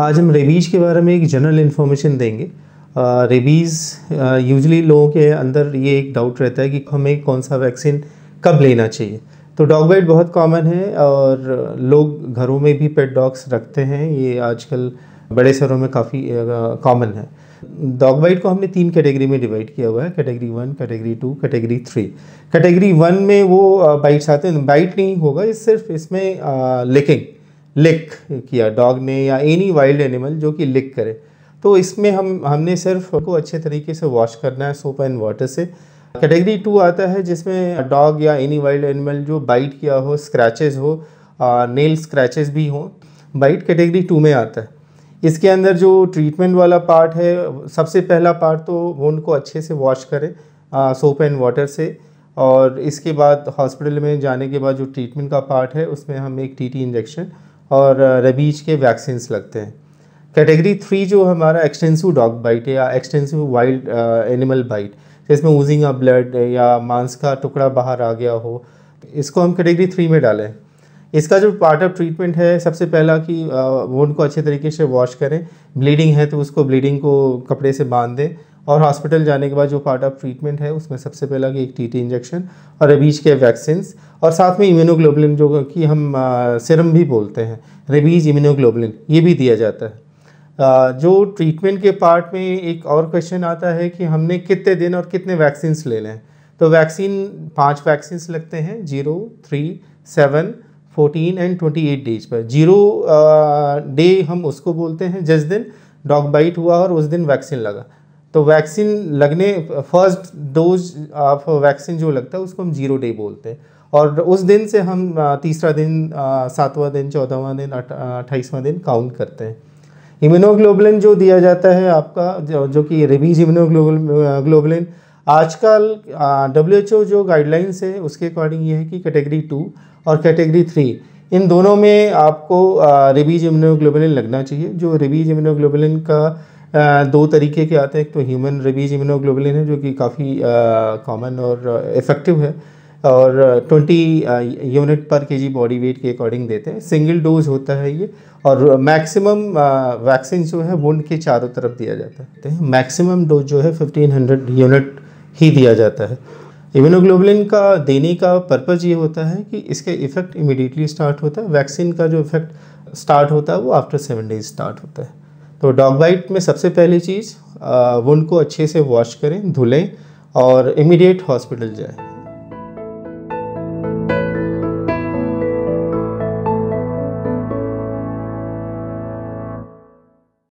आज हम रेबीज़ के बारे में एक जनरल इन्फॉर्मेशन देंगे रेबीज़ यूजली लोगों के अंदर ये एक डाउट रहता है कि हमें कौन सा वैक्सीन कब लेना चाहिए तो डॉग बाइट बहुत कॉमन है और लोग घरों में भी पेट डॉग्स रखते हैं ये आजकल बड़े शहरों में काफ़ी कॉमन है डॉग बाइट को हमने तीन कैटेगरी में डिवाइड किया हुआ है category one category two category three category one में वो बाइट्स आते हैं बाइट नहीं होगा ये सिर्फ इसमें लेकिन लिक किया डॉग ने या एनी वाइल्ड एनिमल जो कि लिक करे तो इसमें हम हमने सिर्फ को अच्छे तरीके से वॉश करना है सोप एंड वाटर से कैटेगरी टू आता है जिसमें डॉग या एनी वाइल्ड एनिमल जो बाइट किया हो स्क्रैचेस हो नेल स्क्रैचेस भी हों बाइट कैटेगरी टू में आता है इसके अंदर जो ट्रीटमेंट वाला पार्ट है सबसे पहला पार्ट तो वो उनको अच्छे से वॉश करें सोप एंड वाटर से और इसके बाद हॉस्पिटल में जाने के बाद जो ट्रीटमेंट का पार्ट है उसमें हम एक टीटी इंजेक्शन और रबीज के वैक्सीन्स लगते हैं कैटेगरी थ्री जो हमारा एक्सटेंसिव डॉग बाइट है या एक्सटेंसिव वाइल्ड एनिमल बाइट जिसमें ऑफ ब्लड या मांस का टुकड़ा बाहर आ गया हो इसको हम कैटेगरी थ्री में डालें इसका जो पार्ट ऑफ ट्रीटमेंट है सबसे पहला कि वोन को अच्छे तरीके से वॉश करें ब्लीडिंग है तो उसको ब्लीडिंग को कपड़े से बांध दें और हॉस्पिटल जाने के बाद जो पार्ट ऑफ ट्रीटमेंट है उसमें सबसे पहला कि एक टी टी इंजेक्शन और रेबीज के वैक्सीन्स और साथ में इम्यूनोग्लोबुलिन जो कि हम सिरम भी बोलते हैं रेबीज इम्यूनोग्लोबुलिन ये भी दिया जाता है जो ट्रीटमेंट के पार्ट में एक और क्वेश्चन आता है कि हमने कितने दिन और कितने वैक्सीन्स लेने हैं तो वैक्सीन पाँच वैक्सीन्स लगते हैं zero three seven fourteen and twenty eight days पर जीरो डे हम उसको बोलते हैं जिस दिन डॉग बाइट हुआ और उस दिन वैक्सीन लगा तो वैक्सीन लगने फर्स्ट डोज ऑफ वैक्सीन जो लगता है उसको हम जीरो डे बोलते हैं और उस दिन से हम तीसरा दिन सातवां दिन चौदहवां दिन अट्ठाईसवां दिन काउंट करते हैं इम्यूनोग्लोबलिन जो दिया जाता है आपका जो, जो कि रेबीज इम्यूनोग्लोबलिन आजकल डब्ल्यू एच ओ जो गाइडलाइंस है उसके अकॉर्डिंग ये है कि कैटेगरी टू और कैटेगरी थ्री इन दोनों में आपको रेबीज इम्यूनोग्लोबलिन लगना चाहिए जो रेबीज इम्यूनोग्लोबलिन का दो तरीके के आते हैं एक तो ह्यूमन रेबीज इम्यूनोग्लोबुलिन है जो कि काफ़ी कॉमन और इफ़ेक्टिव है और 20 unit per K G body weight के अकॉर्डिंग देते हैं सिंगल डोज होता है ये और मैक्सिमम वैक्सीन जो है वुंड के चारों तरफ दिया जाता है मैक्सिमम डोज जो है 1500 यूनिट ही दिया जाता है इम्यूनोग्लोबुलिन का देने का पर्पज़ ये होता है कि इसके इफ़ेक्ट इमिडिएटली स्टार्ट होता है वैक्सीन का जो इफ़ेक्ट स्टार्ट होता है वो आफ्टर सेवन डेज स्टार्ट होता है तो डॉग बाइट में सबसे पहली चीज़ वुल को अच्छे से वॉश करें धुलें और इमीडिएट हॉस्पिटल जाएं